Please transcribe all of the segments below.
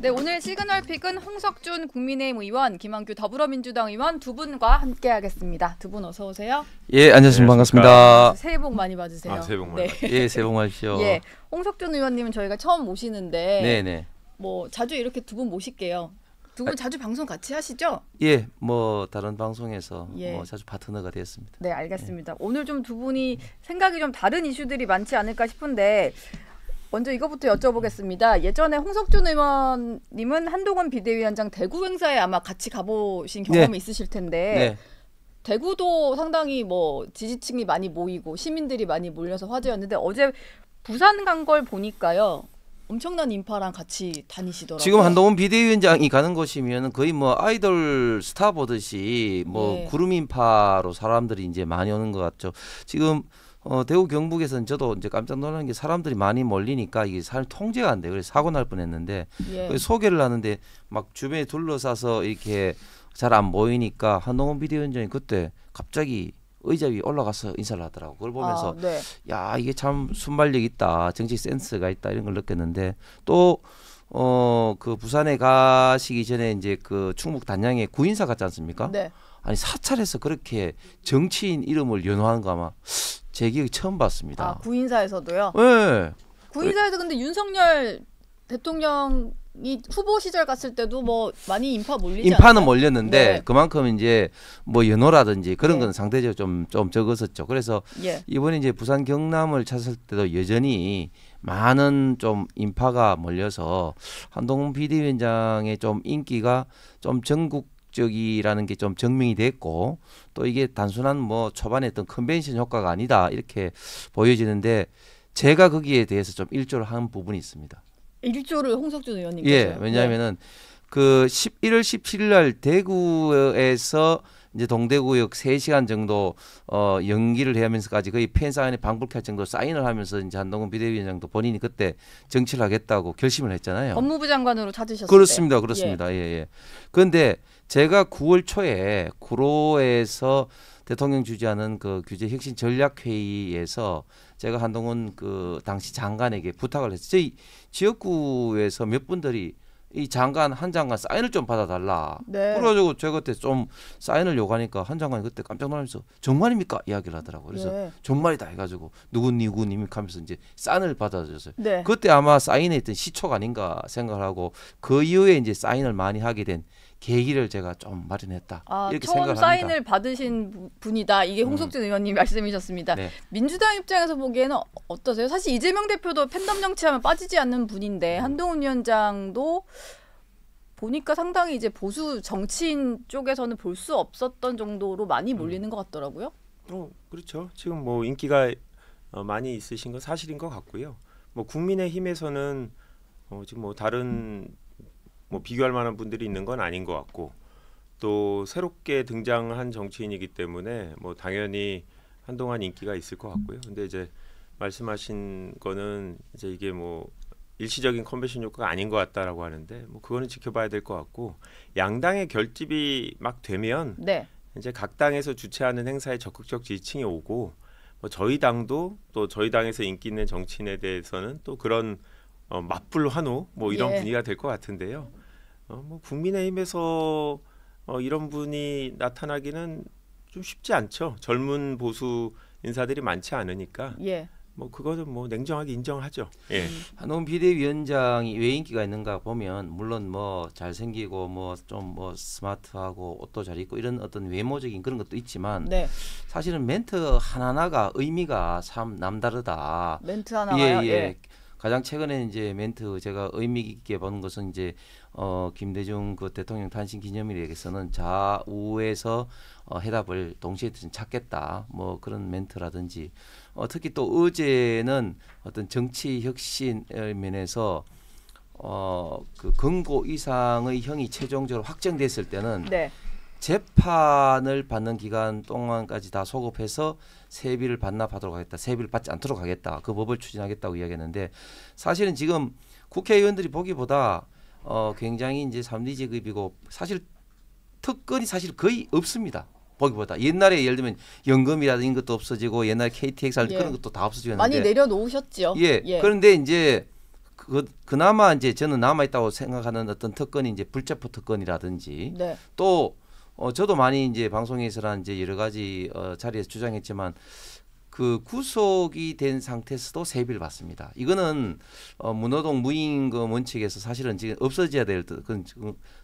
네, 오늘 시그널 픽은 홍석준 국민의힘 의원, 김한규 더불어민주당 의원 두 분과 함께 하겠습니다. 두 분 어서 오세요. 예, 네, 안녕하십니까. 반갑습니다. 새해 복 많이 받으세요. 아, 새해 복 많이. 네. 예, 새해 복많으세요 예. 홍석준 의원님은 저희가 처음 모시는데 네, 네. 뭐 자주 이렇게 두 분 모실게요. 두분 아, 자주 방송 같이 하시죠? 예, 뭐 다른 방송에서 예. 뭐 자주 파트너가 되었습니다. 네, 알겠습니다. 예. 오늘 좀 두 분이 생각이 좀 다른 이슈들이 많지 않을까 싶은데 먼저 이거부터 여쭤보겠습니다. 예전에 홍석준 의원님은 한동훈 비대위원장 대구 행사에 아마 같이 가보신 네. 경험이 네. 있으실 텐데 네. 대구도 상당히 뭐 지지층이 많이 모이고 시민들이 많이 몰려서 화제였는데 어제 부산 간 걸 보니까요. 엄청난 인파랑 같이 다니시더라고요. 지금 한동훈 비대위원장이 가는 곳이면 거의 뭐 아이돌 스타 보듯이 뭐 네. 구름 인파로 사람들이 이제 많이 오는 것 같죠. 지금 어, 대구 경북에서는 저도 이제 깜짝 놀란 게 사람들이 많이 몰리니까 이게 사람 통제가 안 돼요. 그래서 사고 날 뻔했는데 예. 소개를 하는데 막 주변에 둘러싸서 이렇게 잘안 보이니까 한동훈 비대위원장이 그때 갑자기 의자 위에 올라가서 인사를 하더라고. 그걸 보면서 아, 네. 야 이게 참 순발력 있다, 정치 센스가 있다 이런 걸 느꼈는데 또 어 그 부산에 가시기 전에 이제 그 충북 단양에 구인사 갔지 않습니까? 네. 아니 사찰에서 그렇게 정치인 이름을 연호하는 거 아마 제 기억에 처음 봤습니다. 아, 구인사에서도요? 네. 구인사에서 근데 윤석열 대통령 이 후보 시절 갔을 때도 뭐 많이 인파 몰리지 인파는 않나요? 몰렸는데 네. 그만큼 이제 뭐 연호라든지 그런 네. 건 상대적으로 좀 좀 적었었죠. 그래서 예. 이번에 이제 부산 경남을 찾을 때도 여전히 많은 좀 인파가 몰려서 한동훈 비대위원장의 좀 인기가 좀 전국 적이라는 게 좀 증명이 됐고 또 이게 단순한 뭐 초반에 했던 컨벤션 효과가 아니다 이렇게 보여지는데 제가 거기에 대해서 좀 일조를 한 부분이 있습니다. 일조를 홍석준 의원님께서 예, 왜냐하면은 네. 그 11월 17일 날 대구에서 이제 동대구역 3시간 정도 어 연기를 해하면서까지 거의 팬 사인에 방불케 할 정도 사인을 하면서 이제 한동훈 비대위원장도 본인이 그때 정치를 하겠다고 결심을 했잖아요. 법무부 장관으로 찾으셨어요. 그렇습니다. 그렇습니다. 예, 예. 예. 그런데 제가 9월 초에 구로에서 대통령 주재하는 그 규제 혁신 전략 회의에서 제가 한동훈 그 당시 장관에게 부탁을 했어요. 저희 지역구에서 몇 분들이 이 장관 한 장관 사인을 좀 받아달라. 네. 그래가지고 제가 그때 좀 사인을 요구하니까 한 장관이 그때 깜짝 놀라면서 정말입니까 이야기를 하더라고. 그래서 네. 정말이다 해가지고 누구 누구 님이하면서 이제 사인을 받아줬어요. 네. 그때 아마 사인에 있던 시초가 아닌가 생각을 하고 그 이후에 이제 사인을 많이 하게 된 계기를 제가 좀 마련했다. 아, 이렇게 처음 사인 합니다. 받으신 분이다. 이게 음. 홍석진 음. 의원님 말씀이셨습니다. 네. 민주당 입장에서 보기에는 어, 어떠세요? 사실 이재명 대표도 팬덤 정치하면 빠지지 않는 분인데 음. 한동훈 위원장도 보니까 상당히 이제 보수 정치인 쪽에서는 볼 수 없었던 정도로 많이 음. 몰리는 음. 것 같더라고요. 어, 그렇죠. 지금 뭐 인기가 어, 많이 있으신 건 사실인 것 같고요. 뭐 국민의힘에서는 어, 지금 뭐 다른 뭐 비교할 만한 분들이 있는 건 아닌 것 같고 또 새롭게 등장한 정치인이기 때문에 뭐 당연히 한동안 인기가 있을 것 같고요. 근데 이제 말씀하신 거는 이제 이게 뭐 일시적인 컨벤션 효과가 아닌 것 같다라고 하는데 뭐 그거는 지켜봐야 될 것 같고 양당의 결집이 막 되면 네. 이제 각 당에서 주최하는 행사에 적극적 지지층이 오고 뭐 저희 당도 또 저희 당에서 인기 있는 정치인에 대해서는 또 그런 어, 맞불 환호 뭐 이런 예. 분위기가 될 것 같은데요. 어, 뭐 국민의힘에서 어, 이런 분이 나타나기는 좀 쉽지 않죠. 젊은 보수 인사들이 많지 않으니까. 예. 뭐 그거는 뭐 냉정하게 인정하죠. 예. 음. 한홍 비대위원장이 왜 인기가 있는가 보면 물론 뭐 잘생기고 뭐 좀뭐 뭐 스마트하고 옷도 잘 입고 이런 어떤 외모적인 그런 것도 있지만 네. 사실은 멘트 하나하나가 의미가 참 남다르다. 멘트 하나가요? 예, 예. 예. 가장 최근에 이제 멘트 제가 의미 있게 보는 것은 이제 어 김대중 그 대통령 탄신 기념일에서는 좌우에서 어 해답을 동시에 찾겠다 뭐 그런 멘트라든지 어 특히 또 어제는 어떤 정치 혁신 면에서 어그 근고 이상의 형이 최종적으로 확정됐을 때는 네. 재판을 받는 기간 동안까지 다 소급해서 세비를 반납하도록 하겠다. 세비를 받지 않도록 하겠다. 그 법을 추진하겠다고 이야기했는데 사실은 지금 국회의원들이 보기보다 어 굉장히 이제 삼리 지급이고 사실 특권이 사실 거의 없습니다. 보기보다 옛날에 예를 들면 연금이라든지 것도 없어지고 옛날 KTX 할 예. 그런 것도 다없어지는데 많이 내려놓으셨죠. 예. 예. 그런데 이제 그, 그나마 이제 저는 남아 있다고 생각하는 어떤 특권이 이제 불체포 특권이라든지 네. 또 어, 저도 많이 이제 방송에서나 이제 여러 가지 어, 자리에서 주장했지만 그 구속이 된 상태에서도 세비를 받습니다. 이거는 어, 문호동 무인금 원칙에서 사실은 지금 없어져야 될 그런,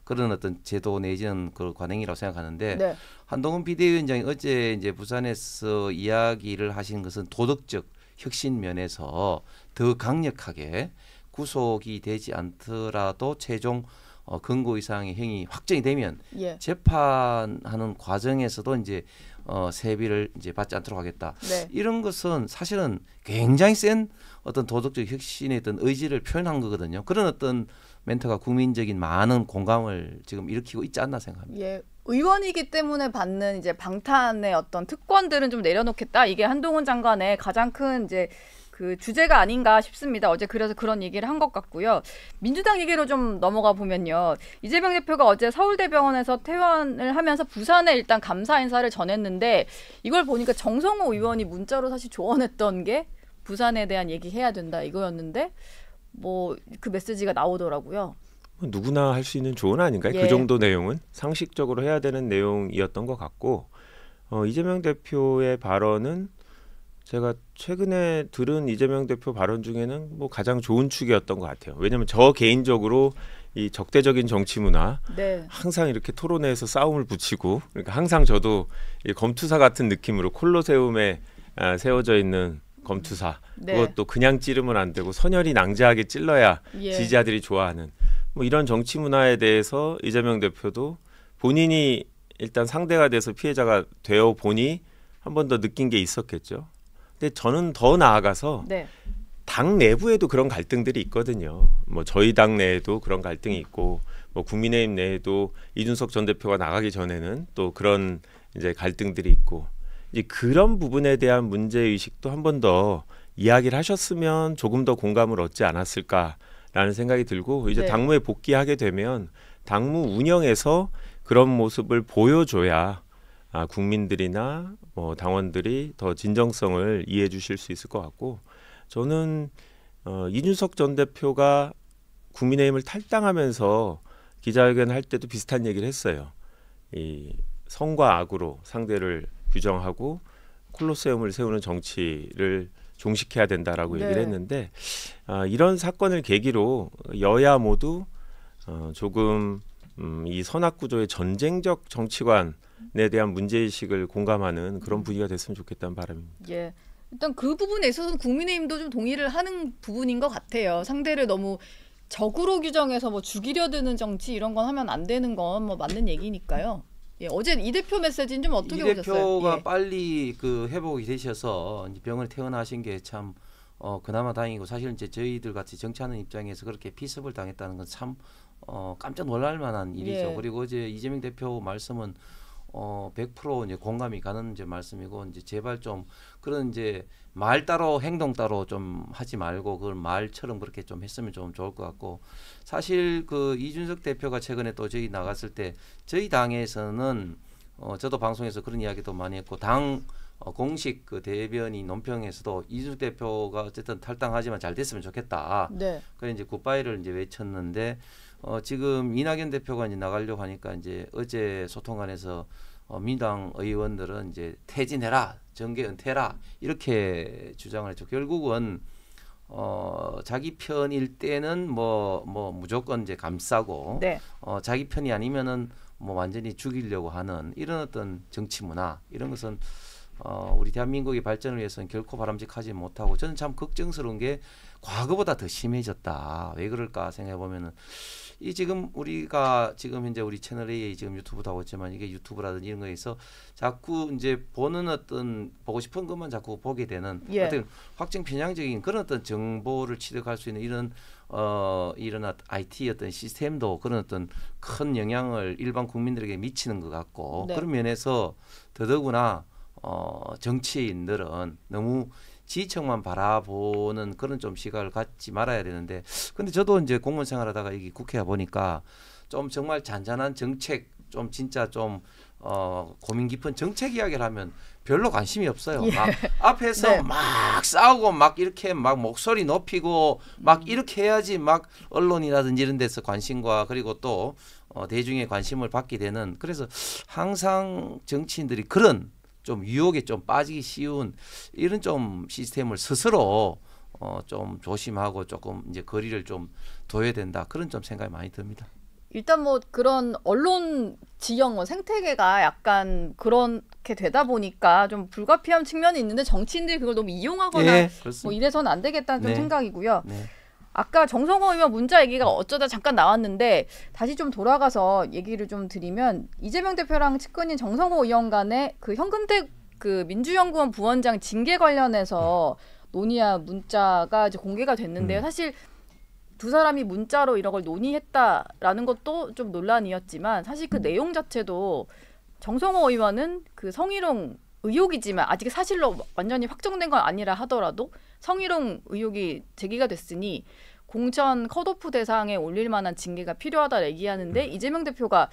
그런 어떤 제도 내지는 그 관행이라고 생각하는데 네. 한동훈 비대위원장이 어제 이제 부산에서 이야기를 하신 것은 도덕적 혁신 면에서 더 강력하게 구속이 되지 않더라도 최종 어, 근거 이상의 행위 확정이 되면 예. 재판하는 과정에서도 이제 어, 세비를 이제 받지 않도록 하겠다. 네. 이런 것은 사실은 굉장히 센 어떤 도덕적 혁신의 어떤 의지를 표현한 거거든요. 그런 어떤 멘트가 국민적인 많은 공감을 지금 일으키고 있지 않나 생각합니다. 예. 의원이기 때문에 받는 이제 방탄의 어떤 특권들은 좀 내려놓겠다. 이게 한동훈 장관의 가장 큰 이제 그 주제가 아닌가 싶습니다. 어제 그래서 그런 얘기를 한 것 같고요. 민주당 얘기로 좀 넘어가 보면요. 이재명 대표가 어제 서울대병원에서 퇴원을 하면서 부산에 일단 감사 인사를 전했는데 이걸 보니까 정성호 의원이 문자로 사실 조언했던 게 부산에 대한 얘기해야 된다 이거였는데 뭐 그 메시지가 나오더라고요. 뭐 누구나 할 수 있는 조언 아닌가요? 그 예. 그 정도 내용은 상식적으로 해야 되는 내용이었던 것 같고 어, 이재명 대표의 발언은 제가 최근에 들은 이재명 대표 발언 중에는 뭐 가장 좋은 축이었던 것 같아요. 왜냐하면 저 개인적으로 이 적대적인 정치 문화 네. 항상 이렇게 토론회에서 싸움을 붙이고 그러니까 항상 저도 이 검투사 같은 느낌으로 콜로세움에 아, 세워져 있는 검투사 네. 그것도 그냥 찌르면 안 되고 선열이 낭자하게 찔러야 예. 지지자들이 좋아하는 뭐 이런 정치 문화에 대해서 이재명 대표도 본인이 일단 상대가 돼서 피해자가 되어 보니 한 번 더 느낀 게 있었겠죠. 근데 저는 더 나아가서 네. 당 내부에도 그런 갈등들이 있거든요. 뭐 저희 당 내에도 그런 갈등이 있고 뭐 국민의힘 내에도 이준석 전 대표가 나가기 전에는 또 그런 이제 갈등들이 있고 이제 그런 부분에 대한 문제 의식도 한 번 더 이야기를 하셨으면 조금 더 공감을 얻지 않았을까라는 생각이 들고 이제 네. 당무에 복귀하게 되면 당무 운영에서 그런 모습을 보여줘야 아, 국민들이나 뭐 당원들이 더 진정성을 이해해 주실 수 있을 것 같고 저는 어, 이준석 전 대표가 국민의힘을 탈당하면서 기자회견 할 때도 비슷한 얘기를 했어요. 이 성과 악으로 상대를 규정하고 콜로세움을 세우는 정치를 종식해야 된다라고 얘기를 네. 했는데 아, 이런 사건을 계기로 여야 모두 어, 조금 음, 이 선악 구조의 전쟁적 정치관 네, 에 대한 문제의식을 공감하는 그런 음. 분위기가 됐으면 좋겠다는 바람입니다. 예. 일단 그 부분에 서는 국민의힘도 좀 동의를 하는 부분인 것 같아요. 상대를 너무 적으로 규정해서 뭐 죽이려 드는 정치 이런 건 하면 안 되는 건 뭐 맞는 얘기니까요. 예, 어제 이 대표 메시지는 좀 어떻게 보셨어요? 대표가 예. 빨리 그 회복이 되셔서 병을 퇴원하신 게참 어, 그나마 다행이고 사실 이제 저희들 같이 정치하는 입장에서 그렇게 피습을 당했다는 건참 어, 깜짝 놀랄 만한 일이죠. 예. 그리고 어제 이재명 대표 말씀은 어, 100% 이제 공감이 가는 이제 말씀이고 이제 제발 좀 그런 이제 말 따로 행동 따로 좀 하지 말고 그걸 말처럼 그렇게 좀 했으면 좀 좋을 것 같고 사실 그 이준석 대표가 최근에 또 저희 나갔을 때 저희 당에서는 어, 저도 방송에서 그런 이야기도 많이 했고 당 어, 공식 그 대변인 논평에서도 이준석 대표가 어쨌든 탈당하지만 잘 됐으면 좋겠다. 네. 그래 이제 굿바이를 이제 외쳤는데 어, 지금 이낙연 대표가 이제 나가려고 하니까 이제 어제 소통안에서 어, 민당 의원들은 이제 퇴진해라 정계 은퇴라 이렇게 주장을 했죠. 결국은 어, 자기 편일 때는 뭐뭐 뭐 무조건 이제 감싸고 네. 어, 자기 편이 아니면은 뭐 완전히 죽이려고 하는 이런 어떤 정치 문화 이런 것은 어, 우리 대한민국의 발전을 위해서는 결코 바람직하지 못하고 저는 참 걱정스러운 게 과거보다 더 심해졌다. 왜 그럴까 생각해 보면은 이 지금 우리가 지금 이제 우리 채널 A에 지금 유튜브도 하고 있지만 이게 유튜브라든지 이런 거에서 자꾸 이제 보는 어떤 보고 싶은 것만 자꾸 보게 되는 예. 어떤 확증 편향적인 그런 어떤 정보를 취득할 수 있는 이런 어 이런 IT 어떤 시스템도 그런 어떤 큰 영향을 일반 국민들에게 미치는 것 같고 네. 그런 면에서 더더구나 어 정치인들은 너무 지휘청만 바라보는 그런 좀 시각을 갖지 말아야 되는데 근데 저도 이제 공무원 생활하다가 여기 국회에 보니까 좀 정말 잔잔한 정책 좀 진짜 좀 어, 고민 깊은 정책 이야기를 하면 별로 관심이 없어요. 예. 막 앞에서 네. 막 싸우고 막 이렇게 막 목소리 높이고 막 음. 이렇게 해야지 막 언론이라든지 이런 데서 관심과 그리고 또 어, 대중의 관심을 받게 되는 그래서 항상 정치인들이 그런 좀 유혹에 좀 빠지기 쉬운 이런 좀 시스템을 스스로 어, 좀 조심하고 조금 이제 거리를 좀 둬야 된다 그런 좀 생각이 많이 듭니다. 일단 뭐 그런 언론 지형 뭐 생태계가 약간 그렇게 되다 보니까 좀 불가피한 측면이 있는데 정치인들이 그걸 너무 이용하거나 네, 뭐이래선안 되겠다는 네. 생각이고요. 네. 아까 정성호 의원 문자 얘기가 어쩌다 잠깐 나왔는데 다시 좀 돌아가서 얘기를 좀 드리면 이재명 대표랑 측근인 정성호 의원 간의 그 현금택 그 민주연구원 부원장 징계 관련해서 논의한 문자가 이제 공개가 됐는데요. 음. 사실 두 사람이 문자로 이런 걸 논의했다라는 것도 좀 논란이었지만 사실 그 내용 자체도 정성호 의원은 그 성희롱 의혹이지만 아직 사실로 완전히 확정된 건 아니라 하더라도 성희롱 의혹이 제기가 됐으니 공천 컷오프 대상에 올릴 만한 징계가 필요하다 얘기하는데 음. 이재명 대표가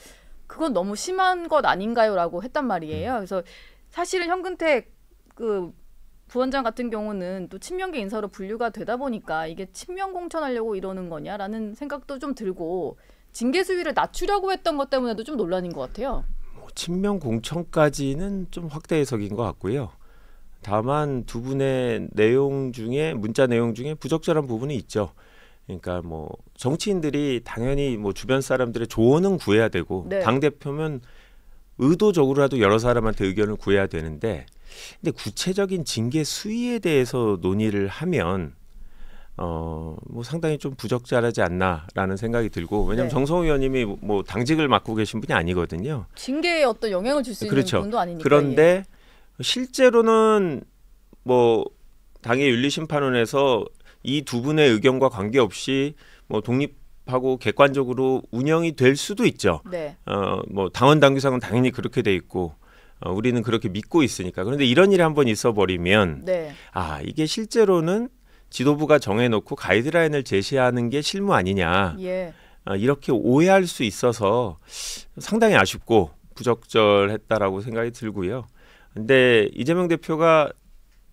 그건 너무 심한 것 아닌가요라고 했단 말이에요. 음. 그래서 사실은 현근택 그 부원장 같은 경우는 또 친명계 인사로 분류가 되다 보니까 이게 친명 공천하려고 이러는 거냐라는 생각도 좀 들고 징계 수위를 낮추려고 했던 것 때문에도 좀 논란인 것 같아요. 뭐 친명 공천까지는 좀 확대 해석인 것 같고요. 다만 두 분의 내용 중에 문자 내용 중에 부적절한 부분이 있죠. 그러니까 뭐 정치인들이 당연히 뭐 주변 사람들의 조언은 구해야 되고 네. 당 대표면 의도적으로라도 여러 사람한테 의견을 구해야 되는데 근데 구체적인 징계 수위에 대해서 논의를 하면 어, 뭐 상당히 좀 부적절하지 않나라는 생각이 들고 왜냐하면 네. 정성호 의원님이 뭐 당직을 맡고 계신 분이 아니거든요. 징계에 어떤 영향을 줄수 그렇죠. 있는 분도 아니니까. 그런데 예. 실제로는 뭐 당의 윤리심판원에서 이 두 분의 의견과 관계없이 뭐 독립하고 객관적으로 운영이 될 수도 있죠. 네. 어뭐 당원 당규상은 당연히 그렇게 돼 있고 어, 우리는 그렇게 믿고 있으니까 그런데 이런 일이 한번 있어 버리면 네. 아 이게 실제로는 지도부가 정해놓고 가이드라인을 제시하는 게 실무 아니냐 예. 어, 이렇게 오해할 수 있어서 상당히 아쉽고 부적절했다라고 생각이 들고요. 근데 이재명 대표가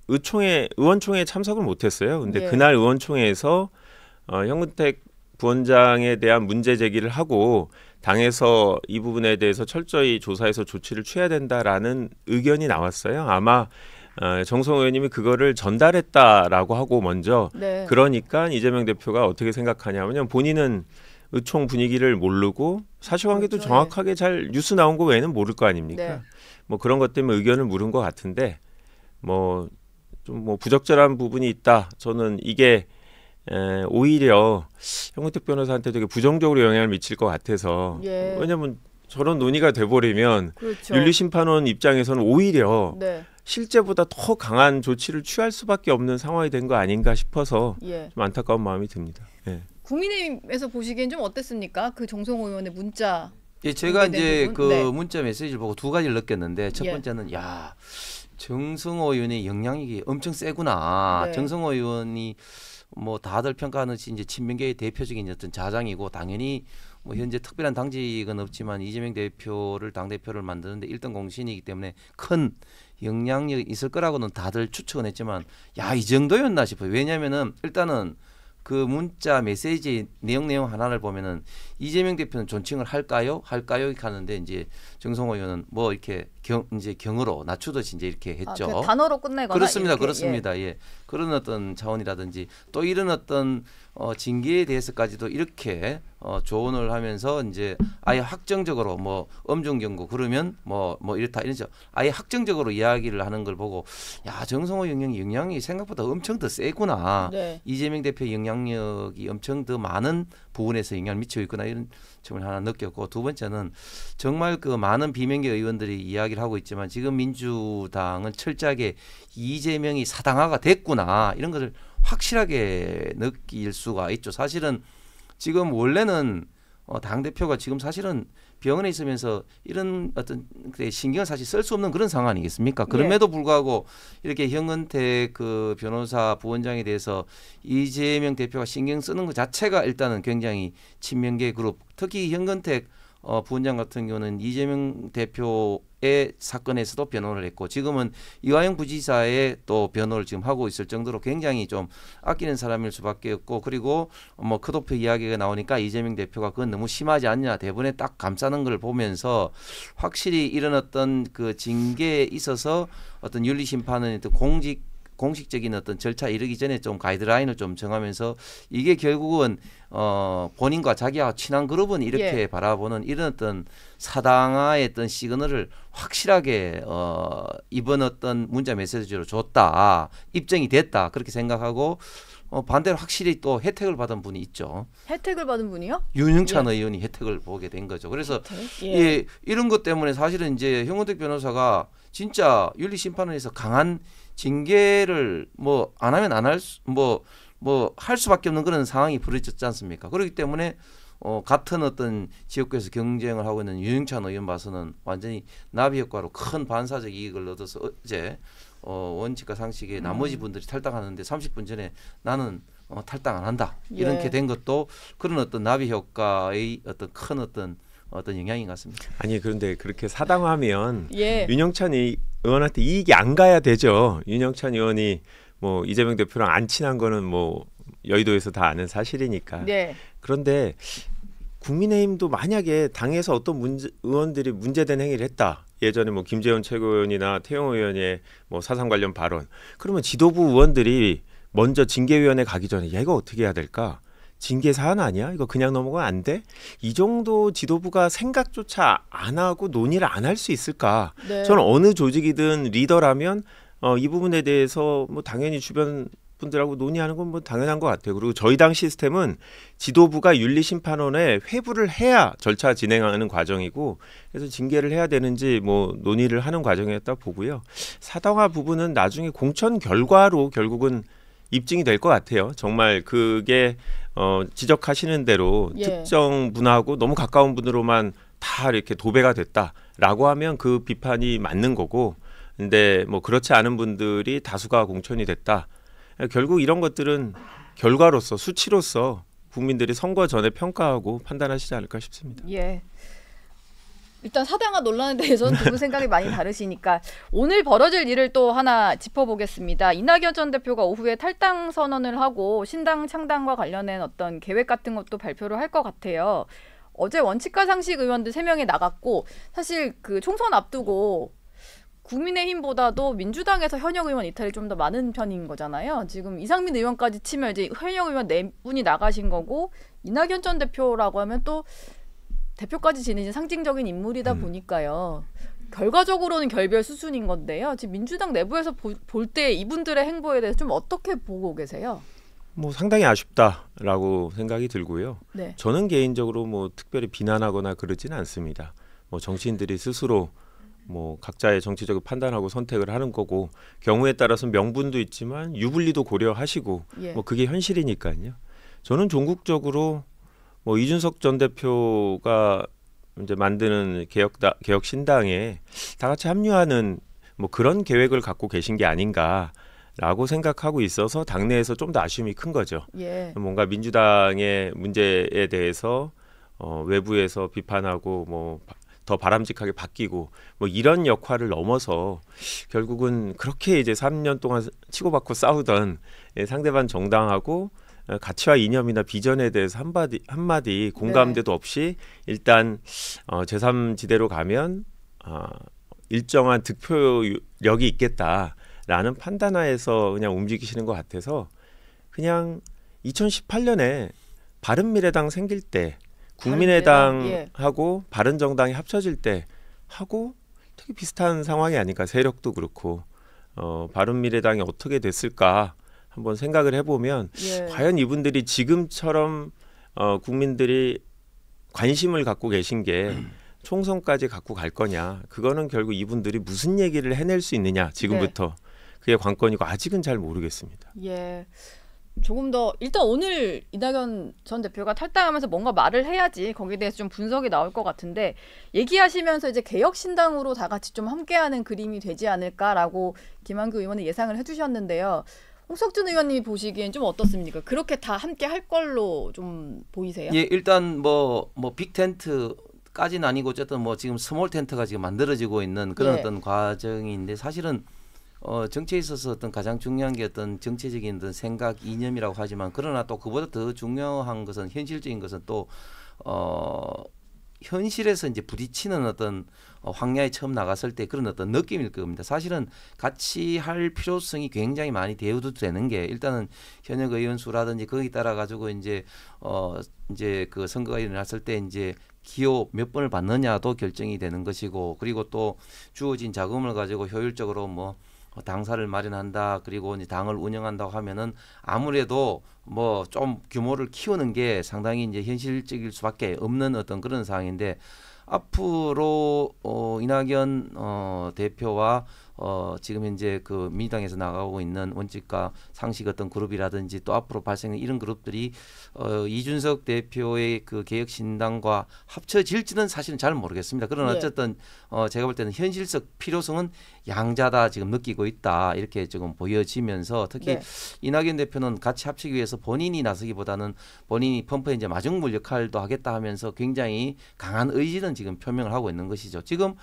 의총회 의원총회에 참석을 못했어요. 근데 예. 그날 의원총회에서 어, 현근택 부원장에 대한 문제 제기를 하고 당에서 이 부분에 대해서 철저히 조사해서 조치를 취해야 된다라는 의견이 나왔어요. 아마 어, 아, 정성 의원님이 그거를 전달했다라고 하고 먼저 네. 그러니까 이재명 대표가 어떻게 생각하냐면 본인은 의총 분위기를 모르고 사실관계도 그렇죠. 예. 정확하게 잘 뉴스 나온 거 외에는 모를 거 아닙니까? 네. 뭐 그런 것 때문에 의견을 물은 것 같은데 뭐 좀뭐 뭐 부적절한 부분이 있다. 저는 이게 에, 오히려 형근택 변호사한테 되게 부정적으로 영향을 미칠 것 같아서 예. 왜냐면 저런 논의가 돼버리면 그렇죠. 윤리심판원 입장에서는 오히려 네. 실제보다 더 강한 조치를 취할 수밖에 없는 상황이 된 거 아닌가 싶어서 예. 좀 안타까운 마음이 듭니다. 예. 국민의힘에서 보시기엔 좀 어땠습니까? 그 정성호 의원의 문자. 예, 제가 이제 부분? 그 네. 문자 메시지를 보고 두 가지를 느꼈는데 첫 예. 번째는 야 정성호 의원의 영향력이 엄청 세구나. 네. 정성호 의원이 뭐 다들 평가하는 이제 친명계의 대표적인 어떤 자장이고 당연히 뭐 현재 특별한 당직은 없지만 이재명 대표를 당 대표를 만드는데 일등 공신이기 때문에 큰 영향력이 있을 거라고는 다들 추측은 했지만 야 이 정도였나 싶어요. 왜냐면은 일단은 그 문자 메시지 내용 내용 하나를 보면은 이재명 대표는 존칭을 할까요? 할까요? 이렇게 하는데 이제 정성호 의원은 뭐 이렇게 경 이제 경으로 낮추듯이 이제 이렇게 아, 했죠. 아, 단어로 끝내거나 그렇습니다. 이렇게, 예. 그렇습니다. 예. 예. 그런 어떤 차원이라든지 또 이런 어떤 어, 징계에 대해서까지도 이렇게 어, 조언을 하면서 이제 아예 확정적으로 뭐 엄중 경고 그러면 뭐뭐 뭐 이렇다 이런 죠 아예 확정적으로 이야기를 하는 걸 보고 야 정성호 영향이 영향이 생각보다 엄청 더 세구나 네. 이재명 대표 영향력이 엄청 더 많은 부분에서 영향을 미치고 있구나 이런 점을 하나 느꼈고 두 번째는 정말 그 많은 비명계 의원들이 이야기를 하고 있지만 지금 민주당은 철저하게 이재명이 사당화가 됐구나 이런 것을 확실하게 느낄 수가 있죠. 사실은 지금 원래는 어, 당 대표가 지금 사실은 병원에 있으면서 이런 어떤 그 신경을 사실 쓸 수 없는 그런 상황 아니겠습니까? 예. 그럼에도 불구하고 이렇게 형은택 그 변호사 부원장에 대해서 이재명 대표가 신경 쓰는 것 자체가 일단은 굉장히 친명계 그룹 특히 형은택 어, 부원장 같은 경우는 이재명 대표의 사건에서도 변호를 했고 지금은 이화영 부지사의 또 변호를 지금 하고 있을 정도로 굉장히 좀 아끼는 사람일 수밖에 없고 그리고 뭐크도프 이야기가 나오니까 이재명 대표가 그건 너무 심하지 않냐 대본에 딱 감싸는 걸 보면서 확실히 이런 어떤 그 징계에 있어서 어떤 윤리 심판은 공직 공식적인 어떤 절차 이르기 전에 좀 가이드라인을 좀 정하면서 이게 결국은 어 본인과 자기와 친한 그룹은 이렇게 예. 바라보는 이런 어떤 사당화의 어떤 시그널을 확실하게 어 이번 어떤 문자 메시지로 줬다 입증이 됐다 그렇게 생각하고 어, 반대로 확실히 또 혜택을 받은 분이 있죠. 혜택을 받은 분이요? 윤영찬 예. 의원이 혜택을 보게 된 거죠. 그래서 예. 예. 이런 것 때문에 사실은 이제 형원택 변호사가 진짜 윤리심판원에서 강한 징계를 뭐 안 하면 안 할 수 뭐 뭐할 뭐, 뭐 수밖에 없는 그런 상황이 벌어졌지 않습니까? 그렇기 때문에 어, 같은 어떤 지역구에서 경쟁을 하고 있는 유영찬 의원 봐서는 완전히 나비 효과로 큰 반사적 이익을 얻어서 어제 어, 원칙과 상식에 음. 나머지 분들이 탈당하는데 30분 전에 나는 어, 탈당 안 한다 이렇게 예. 된 것도 그런 어떤 나비 효과의 어떤 큰 어떤 어떤 영향인 것 같습니다. 아니 그런데 그렇게 사당하면 예. 윤영찬 의원한테 이익이 안 가야 되죠. 윤영찬 의원이 뭐 이재명 대표랑 안 친한 거는 뭐 여의도에서 다 아는 사실이니까. 네. 그런데 국민의힘도 만약에 당에서 어떤 문제, 의원들이 문제된 행위를 했다. 예전에 뭐 김재원 최고위원이나 태용 의원의 뭐 사상 관련 발언. 그러면 지도부 의원들이 먼저 징계위원회 가기 전에 얘가 어떻게 해야 될까? 징계 사안 아니야? 이거 그냥 넘어가 안 돼? 이 정도 지도부가 생각조차 안 하고 논의를 안 할 수 있을까? 네. 저는 어느 조직이든 리더라면 어, 이 부분에 대해서 뭐 당연히 주변 분들하고 논의하는 건 뭐 당연한 것 같아요. 그리고 저희 당 시스템은 지도부가 윤리심판원에 회부를 해야 절차 진행하는 과정이고 그래서 징계를 해야 되는지 뭐 논의를 하는 과정이었다 보고요. 사당화 부분은 나중에 공천 결과로 결국은 입증이 될 것 같아요. 정말 그게 어, 지적하시는 대로 예. 특정 분하고 너무 가까운 분으로만 다 이렇게 도배가 됐다라고 하면 그 비판이 맞는 거고 근데 뭐 그렇지 않은 분들이 다수가 공천이 됐다. 결국 이런 것들은 결과로서 수치로서 국민들이 선거 전에 평가하고 판단하시지 않을까 싶습니다. 예. 일단 사당화 논란에 대해서는 두분 생각이 많이 다르시니까 오늘 벌어질 일을 또 하나 짚어보겠습니다. 이낙연 전 대표가 오후에 탈당 선언을 하고 신당 창당과 관련된 어떤 계획 같은 것도 발표를 할 것 같아요. 어제 원칙과 상식 의원들 세명이 나갔고 사실 그 총선 앞두고 국민의힘보다도 민주당에서 현역 의원 이탈이 좀 더 많은 편인 거잖아요. 지금 이상민 의원까지 치면 이제 현역 의원 네 분이 나가신 거고 이낙연 전 대표라고 하면 또 대표까지 지내진 상징적인 인물이다 음. 보니까요. 결과적으로는 결별 수준인 건데요. 지금 민주당 내부에서 볼 때 이분들의 행보에 대해서 좀 어떻게 보고 계세요? 뭐 상당히 아쉽다라고 생각이 들고요. 네. 저는 개인적으로 뭐 특별히 비난하거나 그러지는 않습니다. 뭐 정치인들이 스스로 뭐 각자의 정치적 판단하고 선택을 하는 거고 경우에 따라서 명분도 있지만 유불리도 고려하시고 예. 뭐 그게 현실이니까요. 저는 종국적으로 뭐 이준석 전 대표가 이제 만드는 개혁다 개혁 신당에 다 같이 합류하는 뭐 그런 계획을 갖고 계신 게 아닌가라고 생각하고 있어서 당내에서 좀 더 아쉬움이 큰 거죠. 예. 뭔가 민주당의 문제에 대해서 어, 외부에서 비판하고 뭐 더 바람직하게 바뀌고 뭐 이런 역할을 넘어서 결국은 그렇게 이제 3년 동안 치고받고 싸우던 예, 상대방 정당하고 가치와 이념이나 비전에 대해서 한마디 한마디 공감대도 네. 없이 일단 어, 제3지대로 가면 어, 일정한 득표력이 있겠다라는 판단하에서 그냥 움직이시는 것 같아서 그냥 2018년에 바른미래당 생길 때 국민의당하고 예. 바른정당이 합쳐질 때 하고 되게 비슷한 상황이 아닐까 세력도 그렇고 어, 바른미래당이 어떻게 됐을까 한번 생각을 해보면 예. 과연 이분들이 지금처럼 어, 국민들이 관심을 갖고 계신 게 음. 총선까지 갖고 갈 거냐 그거는 결국 이분들이 무슨 얘기를 해낼 수 있느냐 지금부터 네. 그게 관건이고 아직은 잘 모르겠습니다. 예. 조금 더 일단 오늘 이낙연 전 대표가 탈당하면서 뭔가 말을 해야지 거기에 대해서 좀 분석이 나올 것 같은데 얘기하시면서 이제 개혁신당으로 다 같이 좀 함께하는 그림이 되지 않을까라고 김한규 의원은 예상을 해주셨는데요. 홍석준 의원님이 보시기엔 좀 어떻습니까? 그렇게 다 함께 할 걸로 좀 보이세요? 예, 일단 뭐 뭐 빅텐트 까지는 아니고 어쨌든 뭐 지금 스몰 텐트가 지금 만들어지고 있는 그런 예. 어떤 과정인데 사실은 어 정치에 있어서 어떤 가장 중요한 게 어떤 정치적인 어떤 생각 이념이라고 하지만 그러나 또 그보다 더 중요한 것은 현실적인 것은 또어 현실에서 이제 부딪히는 어떤 어, 황야에 처음 나갔을 때 그런 어떤 느낌일 겁니다. 사실은 같이 할 필요성이 굉장히 많이 대우도 되는 게 일단은 현역 의원 수라든지 거기 따라 가지고 이제 어 이제 그 선거가 일어났을 때 이제 기호 몇 번을 받느냐도 결정이 되는 것이고 그리고 또 주어진 자금을 가지고 효율적으로 뭐뭐 당사를 마련한다 그리고 이제 당을 운영한다고 하면은 아무래도 뭐 좀 규모를 키우는 게 상당히 이제 현실적일 수밖에 없는 어떤 그런 상황인데 앞으로 어, 이낙연 어, 대표와 어, 지금 현재 그민당에서 나가고 있는 원칙과 상식 어떤 그룹이라든지 또 앞으로 발생하는 이런 그룹들이 어, 이준석 대표의 그 개혁신당과 합쳐질지는 사실은 잘 모르겠습니다. 그러나 예. 어쨌든 어, 제가 볼 때는 현실적 필요성은 양자다 지금 느끼고 있다 이렇게 조금 보여지면서 특히 네. 이낙연 대표는 같이 합치기 위해서 본인이 나서기보다는 본인이 펌프에 이제 마중물 역할도 하겠다 하면서 굉장히 강한 의지는 지금 표명을 하고 있는 것이죠. 지금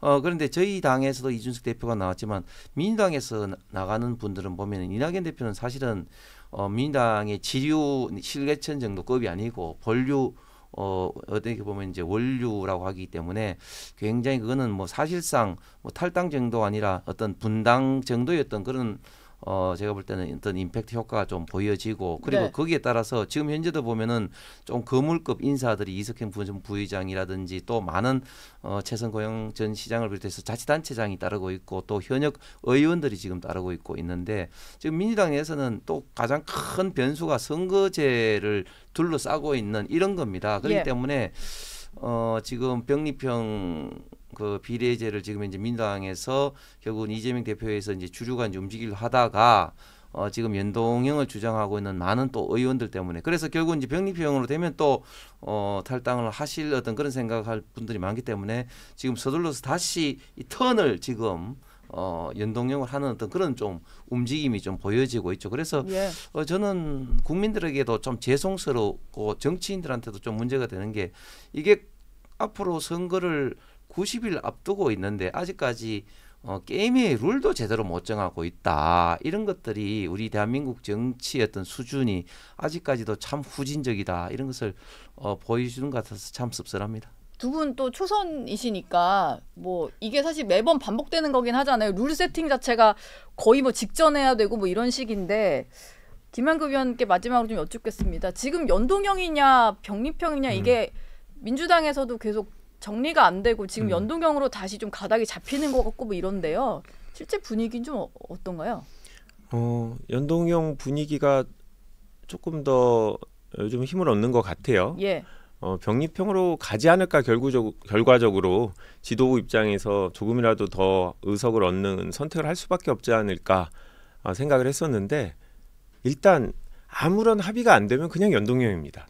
어, 그런데 저희 당에서도 이준석 대표가 나왔지만 민주당에서 나가는 분들은 보면 이낙연 대표는 사실은 어, 민주당의 지류 실개천 정도급이 아니고 본류 어, 어떻게 보면 이제 원류라고 하기 때문에 굉장히 그거는 뭐 사실상 뭐 탈당 정도 아니라 어떤 분당 정도였던 그런 어 제가 볼 때는 어떤 임팩트 효과가 좀 보여지고 그리고 네. 거기에 따라서 지금 현재도 보면은 좀 거물급 인사들이 이석현 부의장이라든지 또 많은 어 최선 고영 전 시장을 비롯해서 자치단체장이 따르고 있고 또 현역 의원들이 지금 따르고 있고 있는데 지금 민주당에서는 또 가장 큰 변수가 선거제를 둘러싸고 있는 이런 겁니다. 그렇기 예. 때문에 어, 지금 병리평 그 비례제를 지금 이제 민당에서 결국은 이재명 대표에서 이제 주류가 이제 움직이려 하다가 어, 지금 연동형을 주장하고 있는 많은 또 의원들 때문에 그래서 결국 은 이제 병립형으로 되면 또 어, 탈당을 하실 어떤 그런 생각할 분들이 많기 때문에 지금 서둘러서 다시 이 턴을 지금 어, 연동형을 하는 어떤 그런 좀 움직임이 좀 보여지고 있죠. 그래서 예. 어, 저는 국민들에게도 좀 죄송스럽고 정치인들한테도 좀 문제가 되는 게 이게 앞으로 선거를 90일 앞두고 있는데 아직까지 어, 게임의 룰도 제대로 못 정하고 있다. 이런 것들이 우리 대한민국 정치의 어떤 수준이 아직까지도 참 후진적이다. 이런 것을 어, 보여주는 것 같아서 참 씁쓸합니다. 두 분 또 초선이시니까 뭐 이게 사실 매번 반복되는 거긴 하잖아요. 룰 세팅 자체가 거의 뭐 직전해야 되고 뭐 이런 식인데 김한국 의원께 마지막으로 좀 여쭙겠습니다. 지금 연동형이냐 병립형이냐 음. 이게 민주당에서도 계속 정리가 안 되고 지금 음. 연동형으로 다시 좀 가닥이 잡히는 것 같고 뭐 이런데요. 실제 분위기는 좀 어, 어떤가요? 어, 연동형 분위기가 조금 더 요즘 힘을 얻는 것 같아요. 예. 어, 병립형으로 가지 않을까 결구적, 결과적으로 지도부 입장에서 조금이라도 더 의석을 얻는 선택을 할 수밖에 없지 않을까 아, 생각을 했었는데 일단 아무런 합의가 안 되면 그냥 연동형입니다.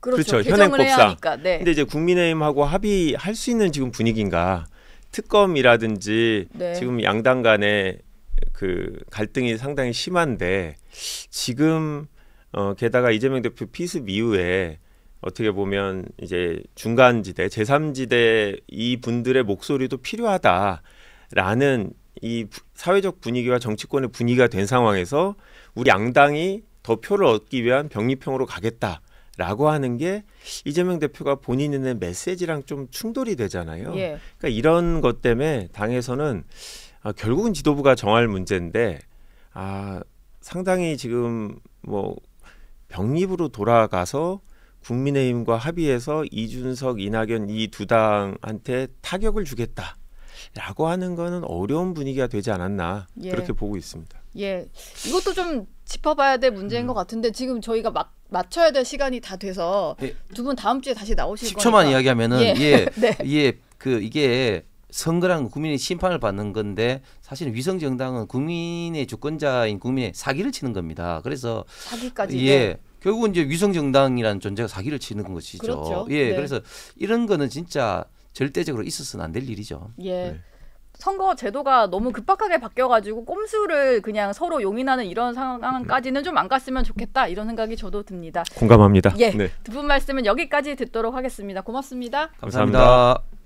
그렇죠. 그렇죠. 현행법상. 네. 근데 이제 국민의힘하고 합의할 수 있는 지금 분위기인가? 특검이라든지 네. 지금 양당 간의 그 갈등이 상당히 심한데 지금 어 게다가 이재명 대표 피습 이후에 어떻게 보면 이제 중간지대 제3지대 이 분들의 목소리도 필요하다라는 이 사회적 분위기와 정치권의 분위기가 된 상황에서 우리 양당이 더 표를 얻기 위한 병리평으로 가겠다. 라고 하는 게 이재명 대표가 본인의 메시지랑 좀 충돌이 되잖아요. 예. 그러니까 이런 것 때문에 당에서는 아, 결국은 지도부가 정할 문제인데 아, 상당히 지금 뭐 병립으로 돌아가서 국민의힘과 합의해서 이준석, 이낙연 이 두 당한테 타격을 주겠다라고 하는 거는 어려운 분위기가 되지 않았나 예. 그렇게 보고 있습니다. 예, 이것도 좀 짚어봐야 될 문제인 음. 것 같은데 지금 저희가 막 맞춰야 될 시간이 다 돼서 예. 두분 다음 주에 다시 나오실 10초만 거니까. 이야기하면은 예, 네. 예, 그 이게 선거란 국민의 심판을 받는 건데 사실 위성 정당은 국민의 주권자인 국민의 사기를 치는 겁니다. 그래서 사기까지 예. 네. 결국은 이제 위성 정당이라는 존재가 사기를 치는 것이죠. 그렇죠. 예. 네. 그래서 이런 거는 진짜 절대적으로 있어서는 안 될 일이죠. 예. 네. 선거 제도가 너무 급박하게 바뀌어가지고 꼼수를 그냥 서로 용인하는 이런 상황까지는 좀 안 갔으면 좋겠다 이런 생각이 저도 듭니다. 공감합니다. 예, 네. 두분 말씀은 여기까지 듣도록 하겠습니다. 고맙습니다 감사합니다. 감사합니다.